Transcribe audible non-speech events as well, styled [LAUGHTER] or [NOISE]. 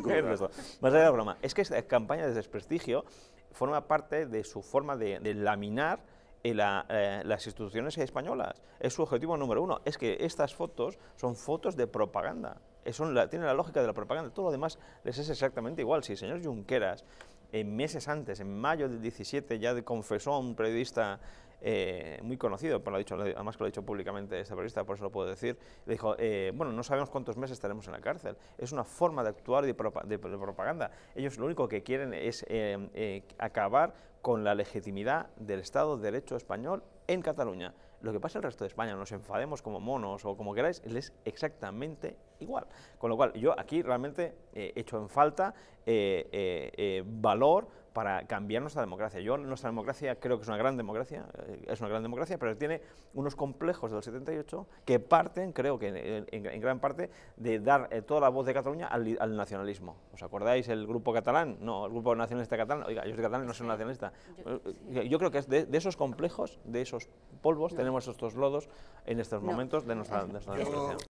[LAUGHS] Más allá de la broma, es que esta campaña de desprestigio forma parte de su forma de, laminar eh, eh, las instituciones españolas. Es su objetivo número uno. Es que estas fotos son fotos de propaganda. Son la, tienen la lógica de la propaganda. Todo lo demás les es exactamente igual. Si el señor Junqueras, en meses antes, en mayo del 17, ya confesó a un periodista eh, muy conocido, por lo dicho, además que lo ha dicho públicamente esta periodista, por eso lo puedo decir, le dijo, eh, bueno, no sabemos cuántos meses estaremos en la cárcel, es una forma de actuar de, propaganda. Ellos lo único que quieren es eh, acabar con la legitimidad del Estado de Derecho español en Cataluña. Lo que pasa en el resto de España, nos enfademos como monos o como queráis, es exactamente igual. Con lo cual, yo aquí realmente he hecho en falta valor para cambiar nuestra democracia. Yo, nuestra democracia, creo que es una gran democracia, eh, es una gran democracia, pero tiene unos complejos del 78 que parten, creo que en, gran parte, de dar eh, toda la voz de Cataluña al, nacionalismo. ¿Os acordáis el grupo catalán? No, el grupo nacionalista catalán. Oiga, yo soy catalán, y no soy nacionalista. Eh, yo, creo que es de, esos complejos, de esos polvos, tenemos estos lodos en estos momentos de nuestra democracia.